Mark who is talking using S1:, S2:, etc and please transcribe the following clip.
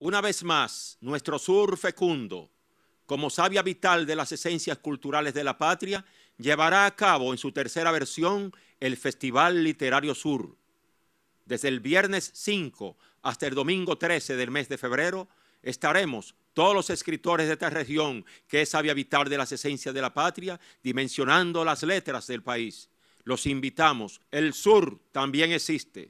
S1: Una vez más, nuestro sur fecundo, como sabia vital de las esencias culturales de la patria, llevará a cabo en su tercera versión el Festival Literario Sur. Desde el viernes 5 hasta el domingo 13 del mes de febrero, estaremos todos los escritores de esta región que es sabia vital de las esencias de la patria, dimensionando las letras del país. Los invitamos. El sur también existe.